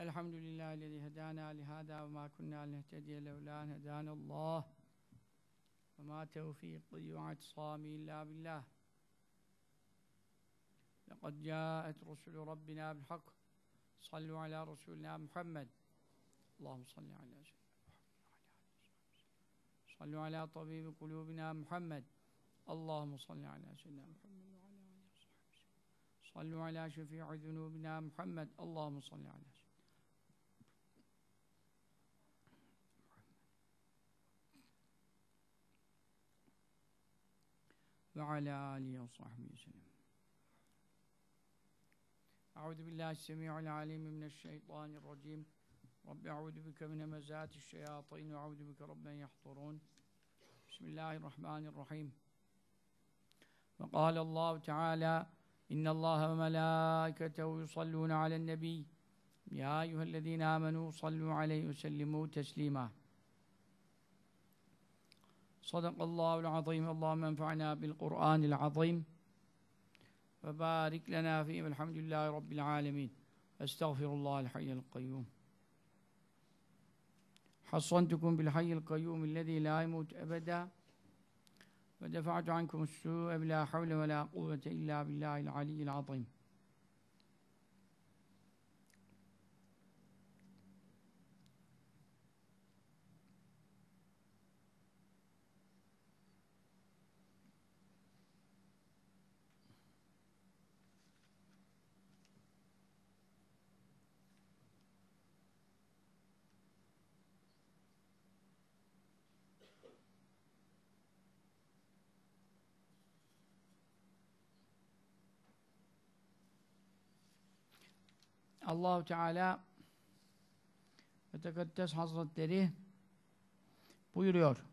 الحمد لله الذي هدانا لهذا وما كنا لنهتدي لولا أن هدانا الله وما توفيقي واعتصامي إلا بالله لقد جاءت رسل ربنا بالحق صلوا على رسولنا محمد اللهم صل على سيدنا محمد صلوا على طبيب قلوبنا محمد اللهم صل على سيدنا محمد وعلى آله وصحبه صلوا على شفيع ذنوبنا محمد اللهم صل على وعلى آله وصحبه وسلم أعوذ بالله السميع العليم من الشيطان الرجيم رب أعوذ بك من مزات الشياطين وأعوذ بك رب أن يحضرون بسم الله الرحمن الرحيم وقال الله تعالى إن الله وملائكته يصلون على النبي يا أيها الذين آمنوا صلوا عليه وسلموا تسليماً صدق الله العظيم اللهم انفعنا بالقرآن العظيم وبارك لنا فيه والحمد لله رب العالمين أستغفر الله الحي القيوم حصنتكم بالحي القيوم الذي لا يموت أبدا ودفعت عنكم السوء بلا حول ولا قوة إلا بالله العلي العظيم Allahu Teala ve Tekaddes Hazretleri buyuruyor.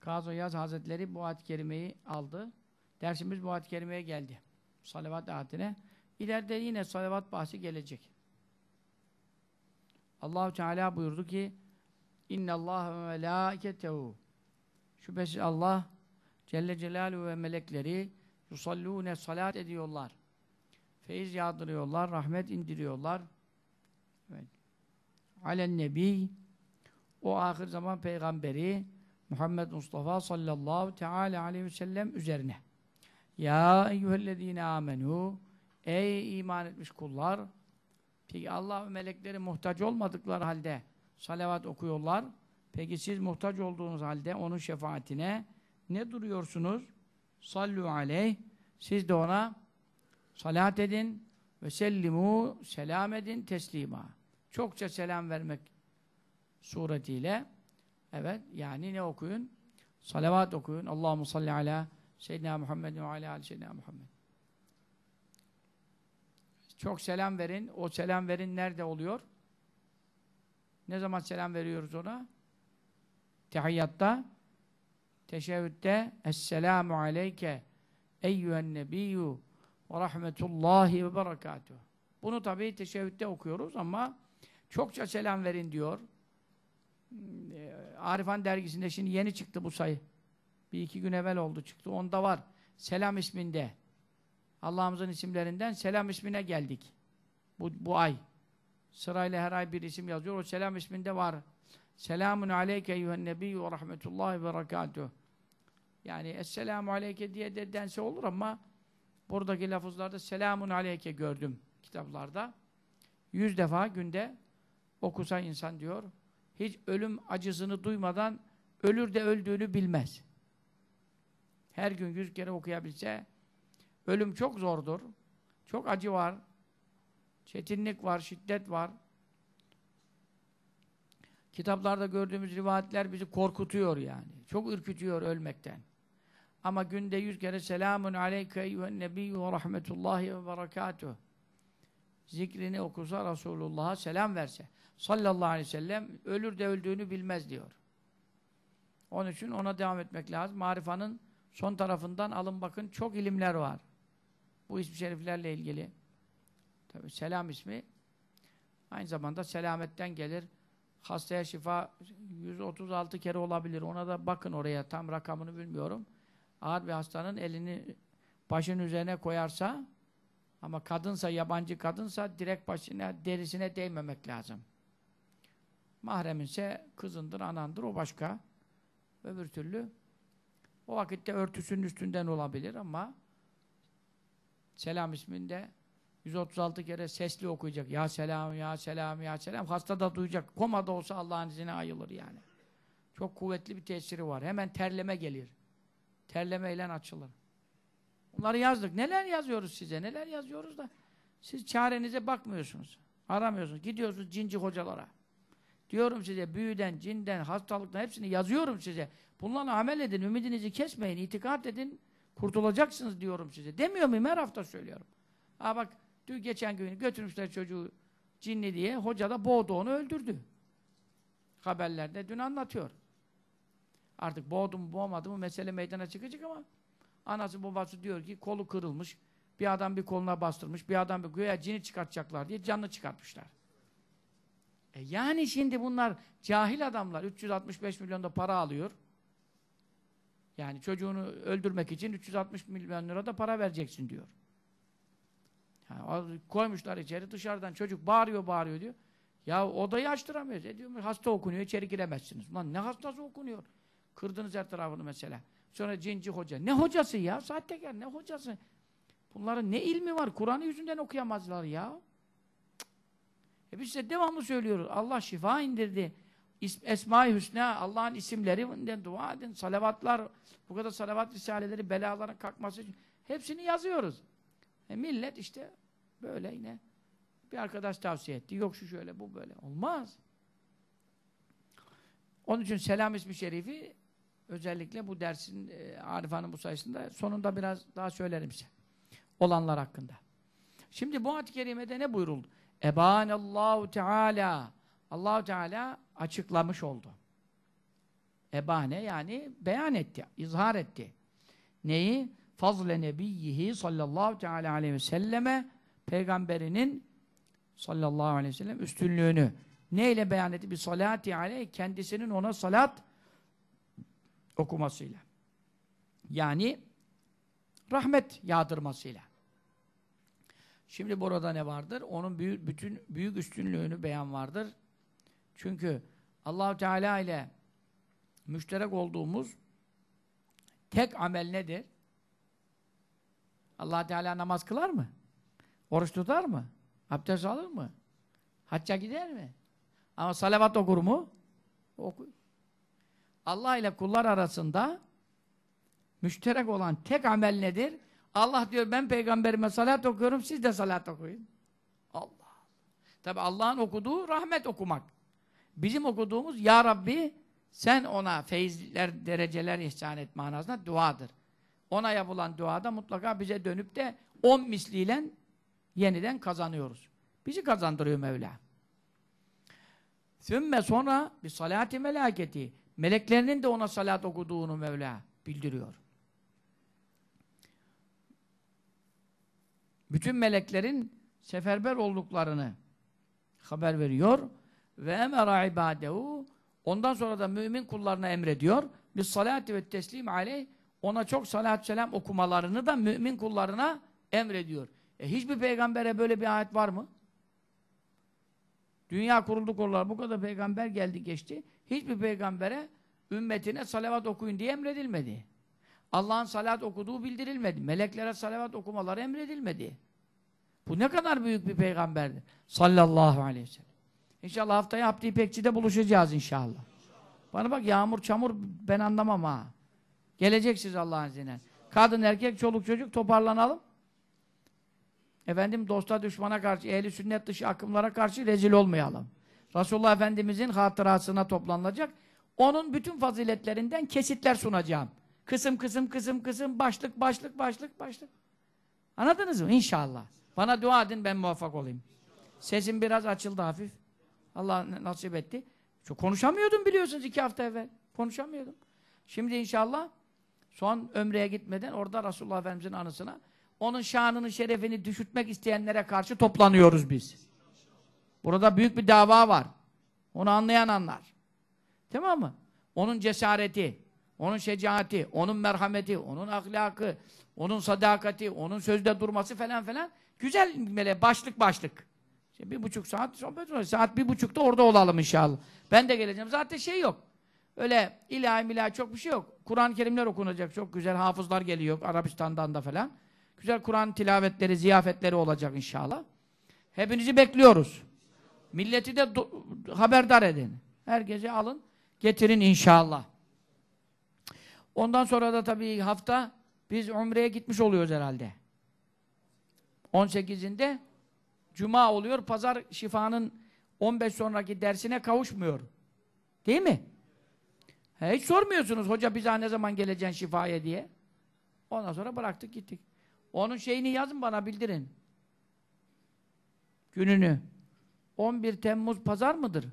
Kazı Yaz Hazretleri bu ayet kerimeyi aldı. Dersimiz bu ayet kerimeye geldi. Salavat ayetine. İleride yine salavat bahsi gelecek. Allahu Teala buyurdu ki İnne Allah ve melâketehu Şüphesiz Allah Celle Celaluhu ve melekleri yusallûne salat ediyorlar. Feyiz yağdırıyorlar, rahmet indiriyorlar. Evet. Alen nebi o ahir zaman peygamberi Muhammed Mustafa sallallahu teala aleyhi ve sellem üzerine. Ya eyyühellezine amenu Ey iman etmiş kullar! Peki Allah ve melekleri muhtaç olmadıkları halde salavat okuyorlar. Peki siz muhtaç olduğunuz halde onun şefaatine ne duruyorsunuz? Sallu aleyh. Siz de ona Salat edin ve sellimu selam edin teslima. Çokça selam vermek suretiyle evet yani ne okuyun? Salavat okuyun. Allahu salli ala Seyyidina Muhammed ve ala ali Seyyidina Muhammed. Çok selam verin. O selam verin nerede oluyor? Ne zaman selam veriyoruz ona? Tehiyyatta, teşehhütte Esselamu aleyke eyyühen nebiyyü ve rahmetullahi ve berekatuhu. Bunu tabi teşebbütte okuyoruz ama çokça selam verin diyor. Hmm, e, Arifan dergisinde şimdi yeni çıktı bu sayı. Bir iki gün evvel oldu çıktı. Onda var. Selam isminde. Allah'ımızın isimlerinden selam ismine geldik. Bu, bu ay. Sırayla her ay bir isim yazıyor. O selam isminde var. Selamun aleyke eyyühen nebiyyü ve rahmetullahi ve berekatuhu. Yani Esselamu Aleyke diye de dense olur ama Buradaki lafızlarda selamun aleyke gördüm kitaplarda. Yüz defa günde okusa insan diyor. Hiç ölüm acısını duymadan ölür de öldüğünü bilmez. Her gün yüz kere okuyabilse ölüm çok zordur. Çok acı var. Çetinlik var, şiddet var. Kitaplarda gördüğümüz rivayetler bizi korkutuyor yani. Çok ürkütüyor ölmekten. Ama günde yüz kere selamun aleyke eyyühen nebiyyü ve rahmetullahi ve berekatuhu zikrini okusa Resulullah'a selam verse sallallahu aleyhi ve sellem ölür de öldüğünü bilmez diyor. Onun için ona devam etmek lazım. Marifanın son tarafından alın bakın çok ilimler var. Bu ismi şeriflerle ilgili. Tabi selam ismi aynı zamanda selametten gelir. Hastaya şifa 136 kere olabilir. Ona da bakın oraya tam rakamını bilmiyorum ağır bir hastanın elini başın üzerine koyarsa ama kadınsa, yabancı kadınsa direkt başına, derisine değmemek lazım. Mahreminse kızındır, anandır, o başka. Öbür türlü o vakitte örtüsünün üstünden olabilir ama selam isminde 136 kere sesli okuyacak. Ya selam, ya selam, ya selam. Hasta da duyacak. Komada olsa Allah'ın izniyle ayılır yani. Çok kuvvetli bir tesiri var. Hemen terleme gelir. Terlemeyle açılır. Bunları yazdık. Neler yazıyoruz size? Neler yazıyoruz da siz çarenize bakmıyorsunuz. Aramıyorsunuz. Gidiyorsunuz cinci hocalara. Diyorum size büyüden, cinden, hastalıktan hepsini yazıyorum size. Bunlarla amel edin, ümidinizi kesmeyin, itikat edin, kurtulacaksınız diyorum size. Demiyor muyum? Her hafta söylüyorum. Aa bak, dün geçen gün götürmüşler çocuğu cinli diye, hoca da boğdu onu öldürdü. Haberlerde dün anlatıyor. Artık boğdu mu boğmadı mı mesele meydana çıkacak ama anası babası diyor ki kolu kırılmış. Bir adam bir koluna bastırmış. Bir adam bir göğe cini çıkartacaklar diye canlı çıkartmışlar. E yani şimdi bunlar cahil adamlar. 365 milyon da para alıyor. Yani çocuğunu öldürmek için 360 milyon lira da para vereceksin diyor. Yani koymuşlar içeri dışarıdan çocuk bağırıyor bağırıyor diyor. Ya odayı açtıramıyoruz. E diyor, hasta okunuyor içeri giremezsiniz. Lan ne hastası okunuyor? Kırdınız her tarafını mesela. Sonra cinci hoca. Ne hocası ya? Sahtekar ne hocası? Bunların ne ilmi var? Kur'an'ı yüzünden okuyamazlar ya. Cık. E biz size devamlı söylüyoruz. Allah şifa indirdi. Esma-i Hüsna, Allah'ın isimlerinden dua edin. Salavatlar, bu kadar salavat risaleleri belaların kalkması için hepsini yazıyoruz. E millet işte böyle yine bir arkadaş tavsiye etti. Yok şu şöyle, bu böyle. Olmaz. Onun için selam ismi şerifi Özellikle bu dersin e, Arif Hanım bu sayısında sonunda biraz daha söylerim size. Olanlar hakkında. Şimdi bu ad-i kerimede ne buyuruldu? Ebanallahu Teala Allahu Teala açıklamış oldu. Ebane yani beyan etti, izhar etti. Neyi? Fazle nebiyyihi sallallahu teala aleyhi ve selleme peygamberinin sallallahu aleyhi ve sellem üstünlüğünü neyle beyan etti? Bir salati aleyh kendisinin ona salat okumasıyla. Yani rahmet yağdırmasıyla. Şimdi burada ne vardır? Onun büyük, bütün büyük üstünlüğünü beyan vardır. Çünkü Allahu Teala ile müşterek olduğumuz tek amel nedir? allah Teala namaz kılar mı? Oruç tutar mı? Abdest alır mı? Hacca gider mi? Ama salavat okur mu? Oku. Allah ile kullar arasında müşterek olan tek amel nedir? Allah diyor ben peygamberime salat okuyorum siz de salat okuyun. Allah. Tabi Allah'ın okuduğu rahmet okumak. Bizim okuduğumuz Ya Rabbi sen ona feyizler, dereceler ihsan et manasında duadır. Ona yapılan duada mutlaka bize dönüp de on misliyle yeniden kazanıyoruz. Bizi kazandırıyor Mevla. Sümme sonra bir salati melaketi Meleklerinin de ona salat okuduğunu Mevla bildiriyor. Bütün meleklerin seferber olduklarını haber veriyor ve emera ibadehu ondan sonra da mümin kullarına emrediyor. Biz salati ve teslim aleyh ona çok salat selam okumalarını da mümin kullarına emrediyor. E hiçbir peygambere böyle bir ayet var mı? Dünya kuruldu konular bu kadar peygamber geldi geçti hiçbir peygambere ümmetine salavat okuyun diye emredilmedi. Allah'ın salat okuduğu bildirilmedi. Meleklere salavat okumaları emredilmedi. Bu ne kadar büyük bir peygamberdi. Sallallahu aleyhi ve sellem. İnşallah haftaya Abdi İpekçi'de buluşacağız inşallah. Bana bak yağmur çamur ben anlamam ha. Geleceksiniz Allah'ın izniyle. Kadın erkek çoluk çocuk toparlanalım. Efendim dosta düşmana karşı ehli sünnet dışı akımlara karşı rezil olmayalım. Resulullah Efendimizin hatırasına toplanılacak. Onun bütün faziletlerinden kesitler sunacağım. Kısım kısım kısım kısım başlık başlık başlık başlık. Anladınız mı? İnşallah. Bana dua edin ben muvaffak olayım. Sesim biraz açıldı hafif. Allah nasip etti. Çok konuşamıyordum biliyorsunuz iki hafta evvel. Konuşamıyordum. Şimdi inşallah son ömreye gitmeden orada Resulullah Efendimizin anısına onun şanını şerefini düşürtmek isteyenlere karşı toplanıyoruz biz. Burada büyük bir dava var. Onu anlayan anlar. Tamam mı? Onun cesareti, onun şecaati, onun merhameti, onun ahlakı, onun sadakati, onun sözde durması falan falan güzel mele başlık başlık. İşte bir buçuk saat sohbet var. Saat bir buçukta orada olalım inşallah. Ben de geleceğim. Zaten şey yok. Öyle ilahi milahi çok bir şey yok. Kur'an-ı Kerimler okunacak. Çok güzel hafızlar geliyor Arabistan'dan da falan. Güzel Kur'an tilavetleri, ziyafetleri olacak inşallah. Hepinizi bekliyoruz. Milleti de haberdar edin. herkesi alın, getirin inşallah. Ondan sonra da tabii hafta biz Umre'ye gitmiş oluyoruz herhalde. 18'inde Cuma oluyor, pazar şifanın 15 sonraki dersine kavuşmuyor. Değil mi? hiç sormuyorsunuz hoca bize ne zaman geleceksin şifaya diye. Ondan sonra bıraktık gittik. Onun şeyini yazın bana bildirin. Gününü. 11 Temmuz pazar mıdır?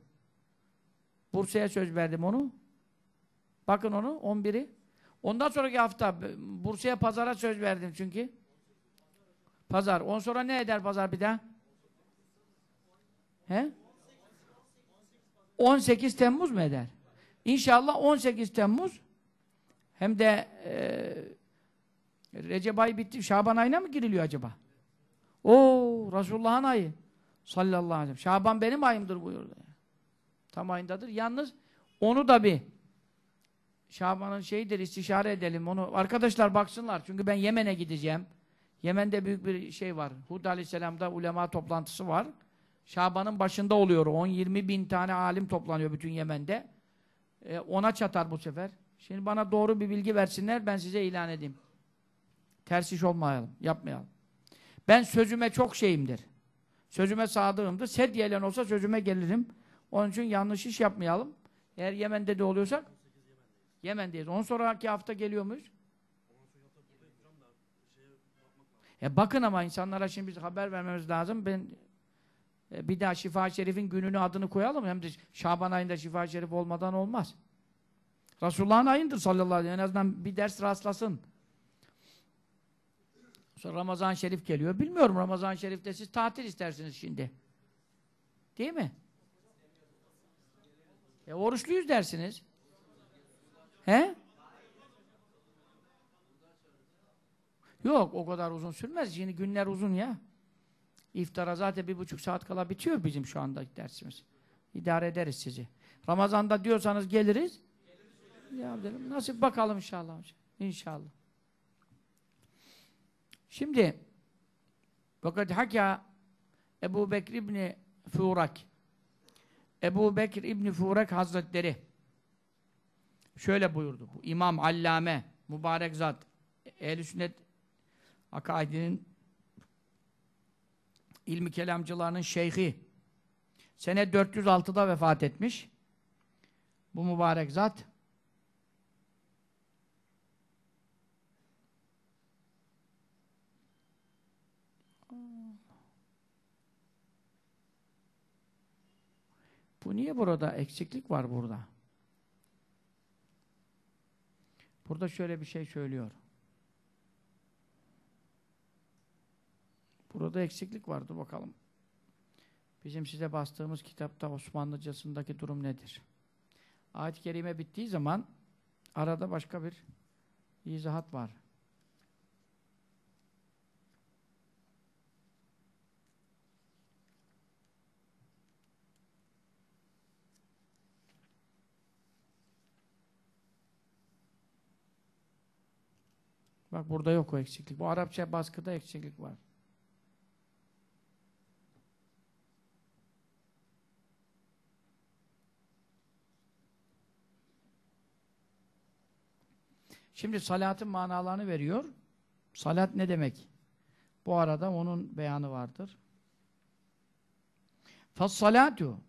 Bursa'ya söz verdim onu. Bakın onu 11'i. Ondan sonraki hafta e, Bursa'ya pazara söz verdim çünkü. Pazar. On sonra ne eder pazar bir daha? He? 18 Temmuz mu eder? İnşallah 18 Temmuz hem de e, Recep ayı bitti. Şaban ayına mı giriliyor acaba? O Resulullah'ın ayı. Sallallahu aleyhi ve sellem. Şaban benim ayımdır buyurdu. Tam ayındadır. Yalnız onu da bir Şaban'ın şeyidir istişare edelim onu. Arkadaşlar baksınlar çünkü ben Yemen'e gideceğim. Yemen'de büyük bir şey var. Hud aleyhisselam'da ulema toplantısı var. Şaban'ın başında oluyor. 10-20 bin tane alim toplanıyor bütün Yemen'de. E, ona çatar bu sefer. Şimdi bana doğru bir bilgi versinler ben size ilan edeyim. Ters iş olmayalım, yapmayalım. Ben sözüme çok şeyimdir. Sözüme sadığımdır. Sediyelen olsa sözüme gelirim. Onun için yanlış iş yapmayalım. Eğer Yemen'de de oluyorsak Yemen'deyiz. On sonraki hafta geliyor muyuz? E bakın ama insanlara şimdi biz haber vermemiz lazım. Ben e, bir daha Şifa Şerif'in gününü adını koyalım. Hem de Şaban ayında Şifa Şerif olmadan olmaz. Resulullah'ın ayındır sallallahu aleyhi ve En azından bir ders rastlasın. Sonra ramazan Şerif geliyor. Bilmiyorum ramazan Şerif'te siz tatil istersiniz şimdi. Değil mi? E oruçluyuz dersiniz. He? Yok o kadar uzun sürmez. Şimdi günler uzun ya. İftara zaten bir buçuk saat kala bitiyor bizim şu anda dersimiz. İdare ederiz sizi. Ramazan'da diyorsanız geliriz. geliriz. Ya dedim, nasip bakalım inşallah. İnşallah. Şimdi fakat haka Ebu Bekir İbni Furak Ebu Bekir İbni Furak Hazretleri şöyle buyurdu. Bu İmam Allame mübarek zat Ehl-i Sünnet akaidinin ilmi kelamcılarının şeyhi sene 406'da vefat etmiş. Bu mübarek zat Bu niye burada? Eksiklik var burada. Burada şöyle bir şey söylüyor. Burada eksiklik vardı bakalım. Bizim size bastığımız kitapta Osmanlıcasındaki durum nedir? Ayet-i Kerime bittiği zaman arada başka bir izahat var. Bak burada yok o eksiklik. Bu Arapça baskıda eksiklik var. Şimdi salatın manalarını veriyor. Salat ne demek? Bu arada onun beyanı vardır. Fassalatu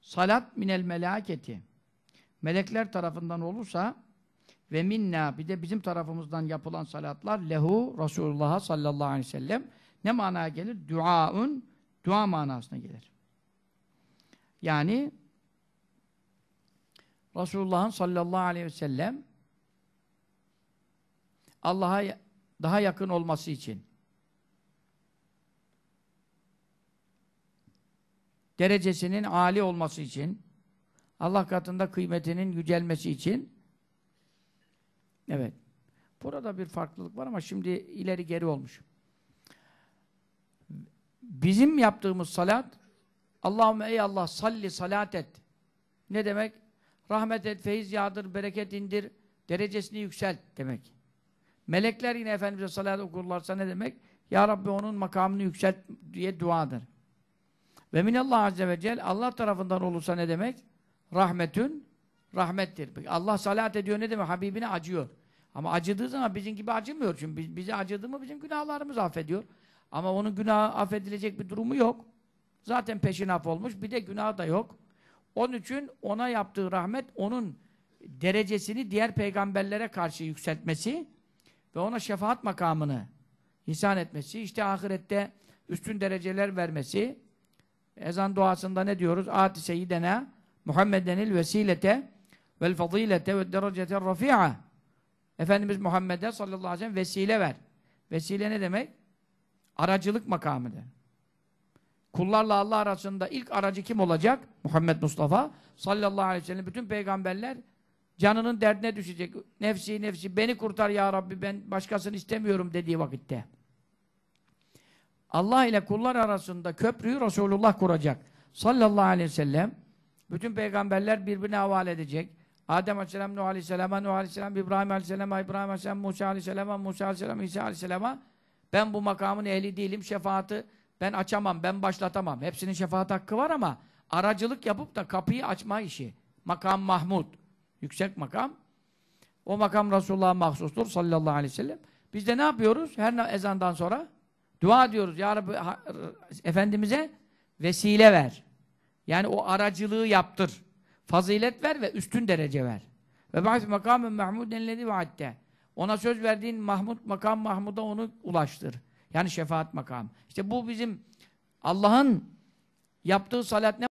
salat minel melaketi melekler tarafından olursa ve minna bir de bizim tarafımızdan yapılan salatlar lehu Resulullah'a sallallahu aleyhi ve sellem ne manaya gelir? Duaun dua manasına gelir. Yani Resulullah'ın sallallahu aleyhi ve sellem Allah'a daha yakın olması için derecesinin âli olması için Allah katında kıymetinin yücelmesi için Evet. Burada bir farklılık var ama şimdi ileri geri olmuş. Bizim yaptığımız salat Allahümme ey Allah salli salat et. Ne demek? Rahmet et, feyiz yağdır, bereket indir, derecesini yükselt demek. Melekler yine Efendimiz'e salat okurlarsa ne demek? Ya Rabbi onun makamını yükselt diye duadır. Ve minallah azze ve cel Allah tarafından olursa ne demek? Rahmetün rahmettir. Allah salat ediyor ne demek? Habibine acıyor. Ama acıdığı zaman bizim gibi acımıyor. Çünkü bize acıdı mı bizim günahlarımız affediyor. Ama onun günahı affedilecek bir durumu yok. Zaten peşin af olmuş. Bir de günah da yok. Onun için ona yaptığı rahmet onun derecesini diğer peygamberlere karşı yükseltmesi ve ona şefaat makamını ihsan etmesi, işte ahirette üstün dereceler vermesi. Ezan duasında ne diyoruz? Ad-i seyyidena Muhammedenil vesilete vel fazilete ve derecete rafi'a Efendimiz Muhammed'e sallallahu aleyhi ve sellem vesile ver. Vesile ne demek? Aracılık makamıdır. Kullarla Allah arasında ilk aracı kim olacak? Muhammed Mustafa sallallahu aleyhi ve sellem. Bütün peygamberler canının derdine düşecek. Nefsi nefsi beni kurtar ya Rabbi ben başkasını istemiyorum dediği vakitte. Allah ile kullar arasında köprüyü Resulullah kuracak. Sallallahu aleyhi ve sellem. Bütün peygamberler birbirine havale edecek. Adem Aleyhisselam, Nuh Aleyhisselam'a, Nuh Aleyhisselam, İbrahim Aleyhisselam'a, İbrahim Aleyhisselam, Musa Aleyhisselam'a, Musa Aleyhisselam, İsa Aleyhisselam'a ben bu makamın ehli değilim, şefaati ben açamam, ben başlatamam. Hepsinin şefaat hakkı var ama aracılık yapıp da kapıyı açma işi. Makam Mahmud. Yüksek makam. O makam Resulullah'a mahsustur sallallahu aleyhi ve sellem. Biz de ne yapıyoruz? Her ezandan sonra dua diyoruz. Ya Rabbi Efendimiz'e vesile ver. Yani o aracılığı yaptır fazilet ver ve üstün derece ver. Ve bahs makamı Mahmud lezi vaatte. Ona söz verdiğin Mahmud makam Mahmud'a onu ulaştır. Yani şefaat makam İşte bu bizim Allah'ın yaptığı salat ne